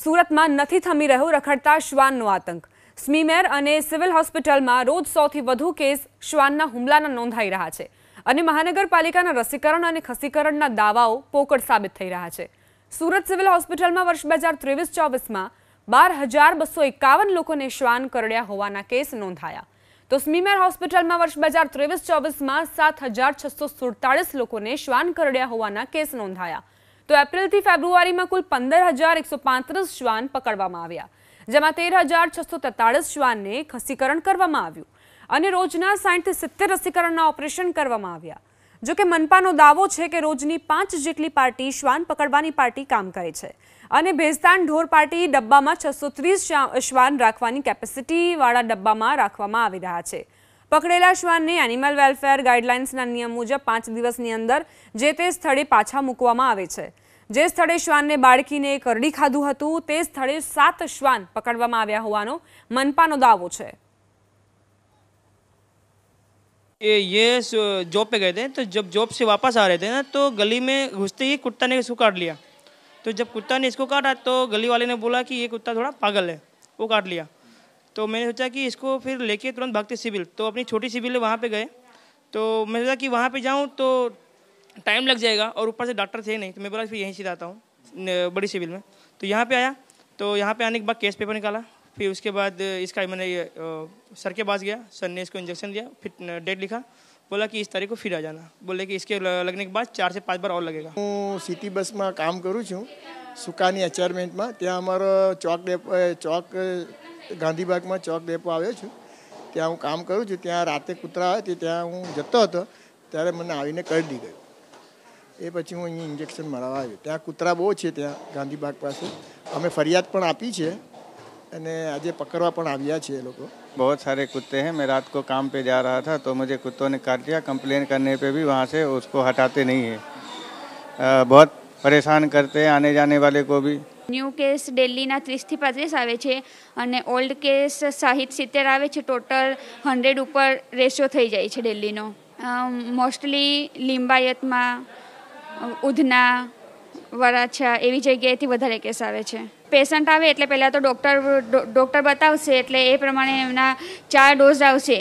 સુરતમાં નથી થમી રહ્યો રખડતા શ્વાનનો આતંક સ્મીમેર અને સિવિલ હોસ્પિટલમાં રોજ સૌથી વધુ કેસ શ્વાનના હુમલાના નોંધાઈ રહ્યા છે અને મહાનગરપાલિકાના રસીકરણ અને ખસીકરણના દાવાઓ પોકળ સાબિત થઈ રહ્યા છે સુરત સિવિલ હોસ્પિટલમાં વર્ષ બે હજાર ત્રેવીસ ચોવીસમાં બાર હજાર બસો એકાવન લોકોને શ્વાન કરડ્યા હોવાના કેસ નોંધાયા તો સ્મીમેર હોસ્પિટલમાં વર્ષ બે હજાર ત્રેવીસ ચોવીસમાં સાત હજાર છસો સુડતાળીસ લોકોને શ્વાન કરડ્યા હોવાના કેસ નોંધાયા તો એપ્રિલથી ફેબ્રુઆરીમાં કુલ પંદર હજાર એકસો પાંત્રીસ શ્વાન પકડવામાં આવ્યા જેમાં તેર હજાર છસો તેતાળીસ શ્વાનને ખસીકરણ કરવામાં આવ્યું અને રોજના સાઠથી સિત્તેર રસીકરણના ઓપરેશન કરવામાં આવ્યા જોકે મનપાનો દાવો છે કે રોજની પાંચ જેટલી પાર્ટી શ્વાન પકડવાની પાર્ટી કામ કરે છે અને ભેસ્તાન ઢોર પાર્ટી ડબ્બામાં છસો ત્રીસ શ્વાન રાખવાની કેપેસિટીવાળા ડબ્બામાં રાખવામાં આવી રહ્યા છે पकड़ेला श्वान ने एनिमल वेलफेर गाइडलाइन्स निम मुजब पांच दिवस अंदर जे स्थले पाचा मुक जे स्थले श्वान ने बाड़की ने करी खाधु स्थले सात श्वान पकड़ हो मनपा दावो ये ये जॉब पे गए थे तो जब जॉब से वापस आ रहे थे ना तो गली में घुसते ही कुत्ता ने इसको काट लिया तो जब कुत्ता ने इसको काटा तो गली वाले ने बोला कि ये कुत्ता थोड़ा पागल है वो काट लिया तो मैंने सोचा कि इसको फिर लेके तुरंत भक्ति सिविल तो अपनी छोटी सिविल है वहाँ पर गए तो मैंने सोचा कि वहाँ पर जाऊँ तो टाइम लग जाएगा और ऊपर से डॉक्टर थे नहीं तो मैं बोला फिर यहीं से जाता हूँ बड़ी सिविल में तो यहाँ पर आया तो यहाँ पर आने के बाद केस पेपर निकाला फिर उसके बाद इसका मैंने सर के पास गया सर ने इसको इंजेक्शन दिया फिर डेट लिखा बोला कि इस तारीख को फिर आ जाना बोले कि इसके लगने के बाद चार से पाँच बार और लगेगा हूँ सिटी बस में काम करूँ छूँ સુકાની એચારમેન્ટમાં ત્યાં અમારો ચોક ડેપો ચોક ગાંધીબાગમાં ચોક ડેપો આવ્યો છું ત્યાં હું કામ કરું છું ત્યાં રાતે કૂતરા આવે તે ત્યાં હું જતો હતો ત્યારે મને આવીને કરડી ગયો એ પછી હું અહીં ઇન્જેક્શન મળવા આવ્યો ત્યાં કૂતરા બહુ છે ત્યાં ગાંધીબાગ પાસે અમે ફરિયાદ પણ આપી છે અને આજે પકડવા પણ આવ્યા છે એ લોકો બહુ सारे કુત્તે हैं મેં रात को काम पे जा रहा था तो मुझे कुत्तों ने काट दिया कंप्लेन करने पे भी वहाँ से उसको हटाते नहीं है बहुत परेशान करते हैं आने जाने वाले को भी ન્યૂ કેસ ડેલીના ત્રીસથી પાંત્રીસ આવે છે અને ઓલ્ડ કેસ સાહીઠ સિત્તેર આવે છે ટોટલ હંડ્રેડ ઉપર રેશિયો થઈ જાય છે ડેલીનો મોસ્ટલી લિંબાયતમાં ઉધના વરાછા એવી જગ્યાએથી વધારે કેસ આવે છે પેશન્ટ આવે એટલે પહેલાં તો ડૉક્ટર ડૉક્ટર બતાવશે એટલે એ પ્રમાણે એમના ચાર ડોઝ આવશે